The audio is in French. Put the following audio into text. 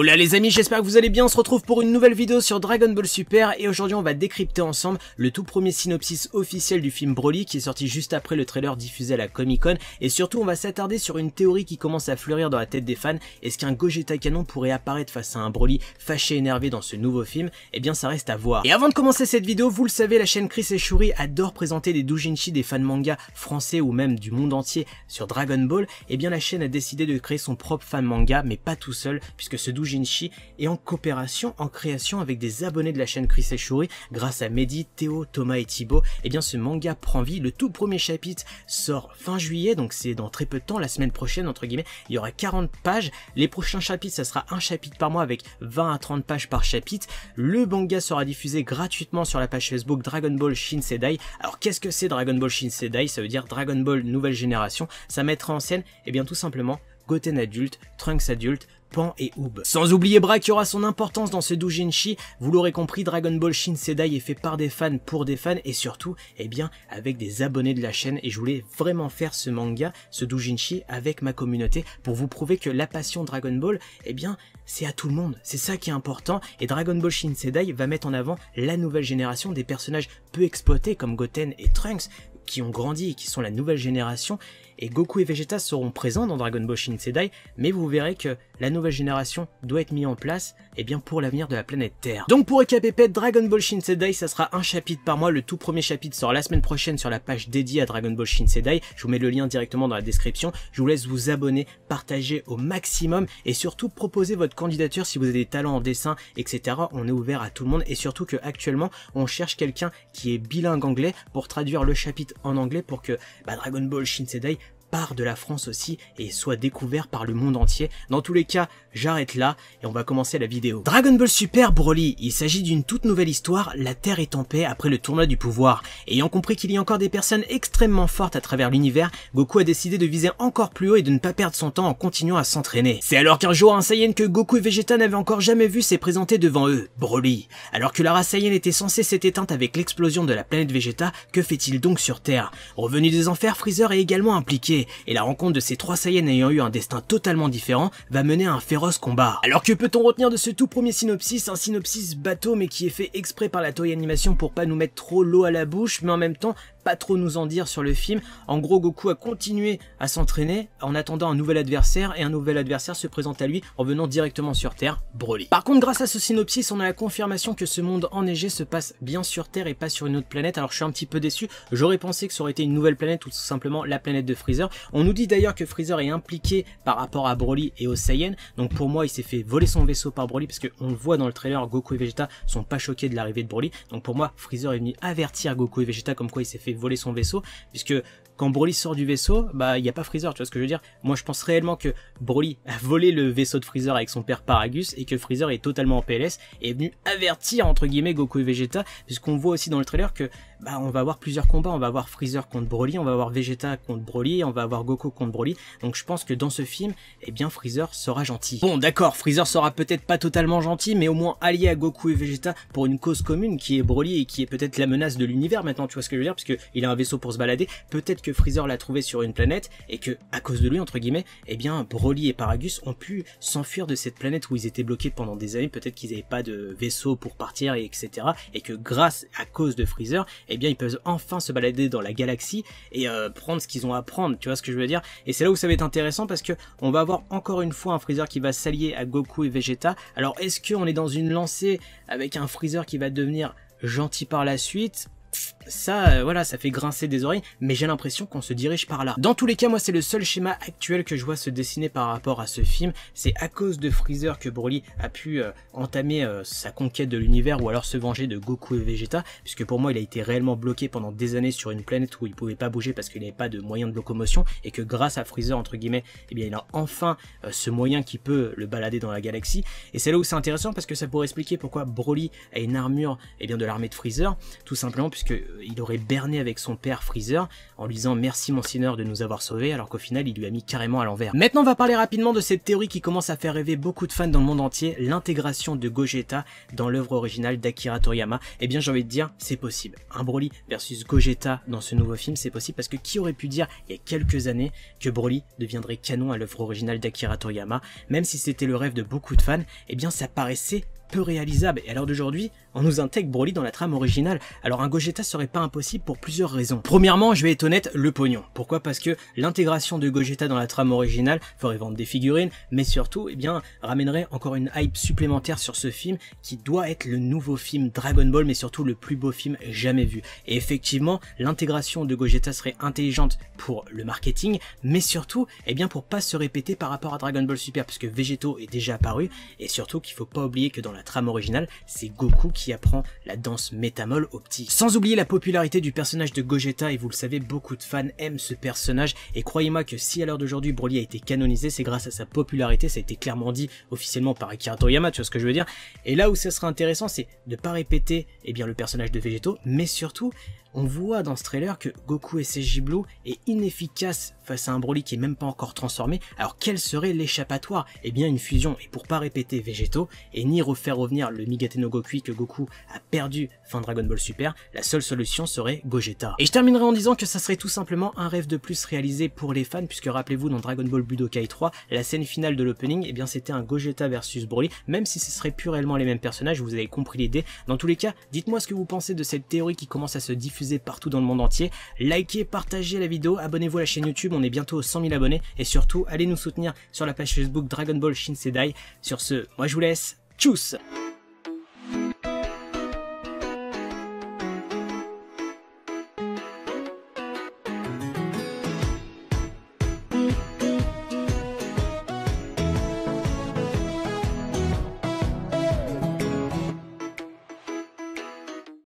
Hola les amis, j'espère que vous allez bien, on se retrouve pour une nouvelle vidéo sur Dragon Ball Super et aujourd'hui on va décrypter ensemble le tout premier synopsis officiel du film Broly qui est sorti juste après le trailer diffusé à la Comic Con et surtout on va s'attarder sur une théorie qui commence à fleurir dans la tête des fans, est-ce qu'un Gogeta canon pourrait apparaître face à un Broly fâché et énervé dans ce nouveau film Eh bien ça reste à voir. Et avant de commencer cette vidéo, vous le savez, la chaîne Chris et Shuri adore présenter des doujinshi des fans manga français ou même du monde entier sur Dragon Ball, et eh bien la chaîne a décidé de créer son propre fan manga mais pas tout seul puisque ce doujinshi Jinshi, et en coopération, en création avec des abonnés de la chaîne Chris et Shuri, grâce à Mehdi, Théo, Thomas et Thibaut, eh bien ce manga prend vie. Le tout premier chapitre sort fin juillet, donc c'est dans très peu de temps, la semaine prochaine entre guillemets, il y aura 40 pages. Les prochains chapitres, ça sera un chapitre par mois avec 20 à 30 pages par chapitre. Le manga sera diffusé gratuitement sur la page Facebook Dragon Ball Shin Sedai. Alors qu'est-ce que c'est Dragon Ball Shin Sedai Ça veut dire Dragon Ball Nouvelle Génération. Ça mettra en scène, eh bien tout simplement Goten adulte, Trunks adulte, Pan et Oob. Sans oublier Bra qui aura son importance dans ce doujinshi, vous l'aurez compris, Dragon Ball Shin Sedai est fait par des fans pour des fans et surtout, eh bien, avec des abonnés de la chaîne et je voulais vraiment faire ce manga, ce doujinshi avec ma communauté pour vous prouver que la passion Dragon Ball, eh bien, c'est à tout le monde, c'est ça qui est important et Dragon Ball Shin Sedai va mettre en avant la nouvelle génération des personnages peu exploités comme Goten et Trunks qui ont grandi et qui sont la nouvelle génération et Goku et Vegeta seront présents dans Dragon Ball Shin mais vous verrez que la nouvelle génération doit être mise en place et eh bien pour l'avenir de la planète Terre. Donc pour récapépète, Dragon Ball Shin ça sera un chapitre par mois. Le tout premier chapitre sort la semaine prochaine sur la page dédiée à Dragon Ball Shin Je vous mets le lien directement dans la description. Je vous laisse vous abonner, partager au maximum et surtout proposer votre candidature si vous avez des talents en dessin, etc. On est ouvert à tout le monde et surtout que actuellement on cherche quelqu'un qui est bilingue anglais pour traduire le chapitre en anglais pour que bah, Dragon Ball Shin part de la France aussi et soit découvert par le monde entier. Dans tous les cas, j'arrête là et on va commencer la vidéo. Dragon Ball Super Broly, il s'agit d'une toute nouvelle histoire, la Terre est en paix après le tournoi du pouvoir. Ayant compris qu'il y a encore des personnes extrêmement fortes à travers l'univers, Goku a décidé de viser encore plus haut et de ne pas perdre son temps en continuant à s'entraîner. C'est alors qu'un jour un Saiyan que Goku et Vegeta n'avaient encore jamais vu s'est présenté devant eux, Broly. Alors que la race Saiyan était censée s'être éteinte avec l'explosion de la planète Vegeta, que fait-il donc sur Terre Revenu des enfers, Freezer est également impliqué et la rencontre de ces trois Saiyans ayant eu un destin totalement différent va mener à un féroce combat. Alors que peut-on retenir de ce tout premier synopsis Un synopsis bateau mais qui est fait exprès par la Toei Animation pour pas nous mettre trop l'eau à la bouche, mais en même temps trop nous en dire sur le film. En gros, Goku a continué à s'entraîner en attendant un nouvel adversaire et un nouvel adversaire se présente à lui en venant directement sur Terre, Broly. Par contre, grâce à ce synopsis, on a la confirmation que ce monde enneigé se passe bien sur Terre et pas sur une autre planète. Alors je suis un petit peu déçu, j'aurais pensé que ça aurait été une nouvelle planète ou tout simplement la planète de Freezer. On nous dit d'ailleurs que Freezer est impliqué par rapport à Broly et aux Saiyan Donc pour moi, il s'est fait voler son vaisseau par Broly parce qu'on le voit dans le trailer, Goku et Vegeta sont pas choqués de l'arrivée de Broly. Donc pour moi, Freezer est venu avertir Goku et Vegeta comme quoi il s'est fait voler son vaisseau, puisque quand Broly sort du vaisseau, bah il n'y a pas Freezer, tu vois ce que je veux dire Moi je pense réellement que Broly a volé le vaisseau de Freezer avec son père Paragus et que Freezer est totalement en PLS et est venu avertir entre guillemets Goku et Vegeta, puisqu'on voit aussi dans le trailer que bah, on va avoir plusieurs combats. On va avoir Freezer contre Broly, on va avoir Vegeta contre Broly, on va avoir Goku contre Broly. Donc je pense que dans ce film, eh bien Freezer sera gentil. Bon d'accord, Freezer sera peut-être pas totalement gentil, mais au moins allié à Goku et Vegeta pour une cause commune qui est Broly et qui est peut-être la menace de l'univers maintenant, tu vois ce que je veux dire, parce qu'il a un vaisseau pour se balader. Peut-être que Freezer l'a trouvé sur une planète et que, à cause de lui, entre guillemets, eh bien Broly et Paragus ont pu s'enfuir de cette planète où ils étaient bloqués pendant des années. Peut-être qu'ils n'avaient pas de vaisseau pour partir et etc. Et que grâce à cause de Freezer, eh bien ils peuvent enfin se balader dans la galaxie et euh, prendre ce qu'ils ont à prendre, tu vois ce que je veux dire Et c'est là où ça va être intéressant parce que on va avoir encore une fois un Freezer qui va s'allier à Goku et Vegeta. Alors est-ce qu'on est dans une lancée avec un Freezer qui va devenir gentil par la suite ça, euh, voilà, ça fait grincer des oreilles, mais j'ai l'impression qu'on se dirige par là. Dans tous les cas, moi, c'est le seul schéma actuel que je vois se dessiner par rapport à ce film. C'est à cause de Freezer que Broly a pu euh, entamer euh, sa conquête de l'univers ou alors se venger de Goku et Vegeta, puisque pour moi, il a été réellement bloqué pendant des années sur une planète où il pouvait pas bouger parce qu'il n'avait pas de moyen de locomotion et que grâce à Freezer, entre guillemets, eh bien, il a enfin ce moyen qui peut le balader dans la galaxie. Et c'est là où c'est intéressant parce que ça pourrait expliquer pourquoi Broly a une armure, eh bien, de l'armée de Freezer, tout simplement puisque euh, il aurait berné avec son père Freezer en lui disant merci mon seigneur de nous avoir sauvés alors qu'au final il lui a mis carrément à l'envers. Maintenant on va parler rapidement de cette théorie qui commence à faire rêver beaucoup de fans dans le monde entier, l'intégration de Gogeta dans l'œuvre originale d'Akira Toriyama. Eh bien j'ai envie de dire c'est possible. Un Broly versus Gogeta dans ce nouveau film c'est possible parce que qui aurait pu dire il y a quelques années que Broly deviendrait canon à l'œuvre originale d'Akira Toriyama, même si c'était le rêve de beaucoup de fans, et eh bien ça paraissait peu réalisable. Et à l'heure d'aujourd'hui, on nous intègre Broly dans la trame originale. Alors un Gogeta serait pas impossible pour plusieurs raisons. Premièrement, je vais être honnête, le pognon. Pourquoi Parce que l'intégration de Gogeta dans la trame originale ferait vendre des figurines, mais surtout, eh bien, ramènerait encore une hype supplémentaire sur ce film qui doit être le nouveau film Dragon Ball, mais surtout le plus beau film jamais vu. Et effectivement, l'intégration de Gogeta serait intelligente pour le marketing, mais surtout, eh bien, pour pas se répéter par rapport à Dragon Ball Super, puisque que Vegeto est déjà apparu, et surtout qu'il faut pas oublier que dans la trame originale, c'est Goku qui apprend la danse métamol au petit. Sans oublier la popularité du personnage de Gogeta, et vous le savez, beaucoup de fans aiment ce personnage, et croyez-moi que si à l'heure d'aujourd'hui Broly a été canonisé, c'est grâce à sa popularité, ça a été clairement dit officiellement par Akira Toriyama, tu vois ce que je veux dire. Et là où ça sera intéressant, c'est de ne pas répéter eh bien, le personnage de Vegeto, mais surtout on voit dans ce trailer que Goku et ses gibelots est inefficace face à un Broly qui est même pas encore transformé, alors quel serait l'échappatoire Eh bien une fusion, et pour pas répéter Vegeto et ni refaire revenir le Migateno Goku que Goku a perdu fin Dragon Ball Super, la seule solution serait Gogeta. Et je terminerai en disant que ça serait tout simplement un rêve de plus réalisé pour les fans, puisque rappelez-vous dans Dragon Ball Budokai 3, la scène finale de l'opening, eh bien c'était un Gogeta versus Broly, même si ce serait plus réellement les mêmes personnages, vous avez compris l'idée. Dans tous les cas, dites-moi ce que vous pensez de cette théorie qui commence à se diffuser partout dans le monde entier. Likez, partagez la vidéo, abonnez-vous à la chaîne YouTube, on est bientôt aux 100 000 abonnés et surtout allez nous soutenir sur la page Facebook Dragon Ball Shin Sedai. Sur ce, moi je vous laisse, tchuss